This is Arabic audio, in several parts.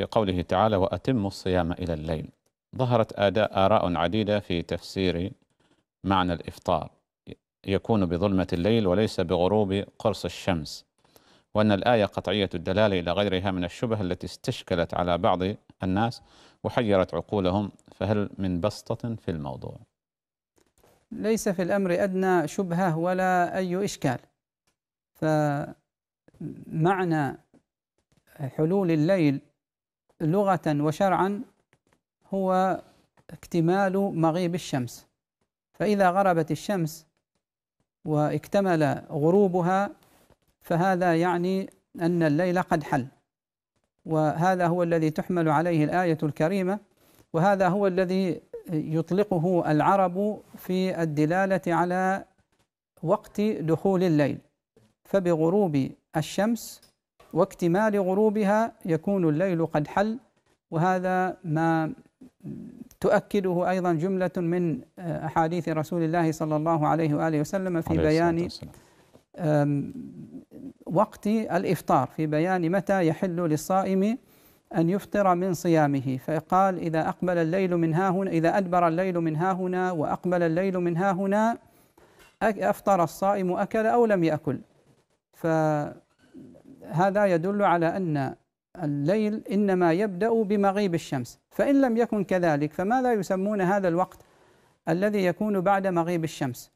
في قوله تعالى وأتم الصيام إلى الليل ظهرت آراء عديدة في تفسير معنى الإفطار يكون بظلمة الليل وليس بغروب قرص الشمس وأن الآية قطعية الدلالة إلى غيرها من الشبه التي استشكلت على بعض الناس وحيرت عقولهم فهل من بسطة في الموضوع ليس في الأمر أدنى شبهة ولا أي إشكال فمعنى حلول الليل لغة وشرعا هو اكتمال مغيب الشمس فإذا غربت الشمس واكتمل غروبها فهذا يعني أن الليل قد حل وهذا هو الذي تحمل عليه الآية الكريمة وهذا هو الذي يطلقه العرب في الدلالة على وقت دخول الليل فبغروب الشمس واكتمال غروبها يكون الليل قد حل وهذا ما تؤكده أيضا جملة من أحاديث رسول الله صلى الله عليه وآله وسلم في بيان وقت الإفطار في بيان متى يحل للصائم أن يفطر من صيامه فقال إذا أقبل الليل من ها هنا إذا أدبر الليل من ها هنا وأقبل الليل من ها هنا أفطر الصائم أكل أو لم يأكل ف هذا يدل على أن الليل إنما يبدأ بمغيب الشمس فإن لم يكن كذلك فماذا يسمون هذا الوقت الذي يكون بعد مغيب الشمس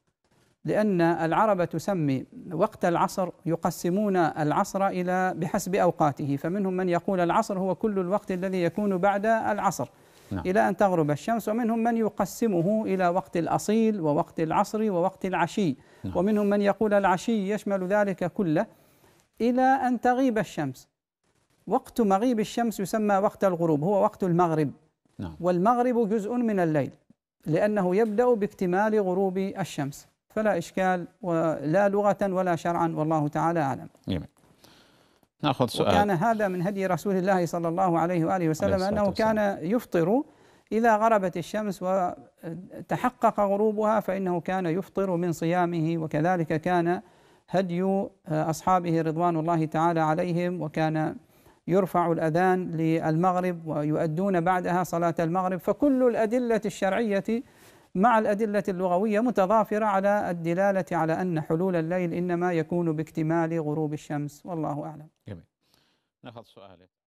لأن العرب تسمي وقت العصر يقسمون العصر إلى بحسب أوقاته فمنهم من يقول العصر هو كل الوقت الذي يكون بعد العصر نعم. إلى أن تغرب الشمس ومنهم من يقسمه إلى وقت الأصيل ووقت العصر ووقت العشي نعم. ومنهم من يقول العشي يشمل ذلك كله إلى أن تغيب الشمس وقت مغيب الشمس يسمى وقت الغروب هو وقت المغرب نعم. والمغرب جزء من الليل لأنه يبدأ باكتمال غروب الشمس فلا إشكال ولا لغة ولا شرعا والله تعالى أعلم جميل. ناخذ سؤال وكان هذا من هدي رسول الله صلى الله عليه وآله وسلم عليه أنه كان يفطر إذا غربت الشمس وتحقق غروبها فإنه كان يفطر من صيامه وكذلك كان هدي آه، أصحابه رضوان الله تعالى عليهم وكان يرفع الأذان للمغرب ويؤدون بعدها صلاة المغرب فكل الأدلة الشرعية مع الأدلة اللغوية متضافرة على الدلالة على أن حلول الليل إنما يكون باكتمال غروب الشمس والله أعلم جميل ناخذ سؤالي.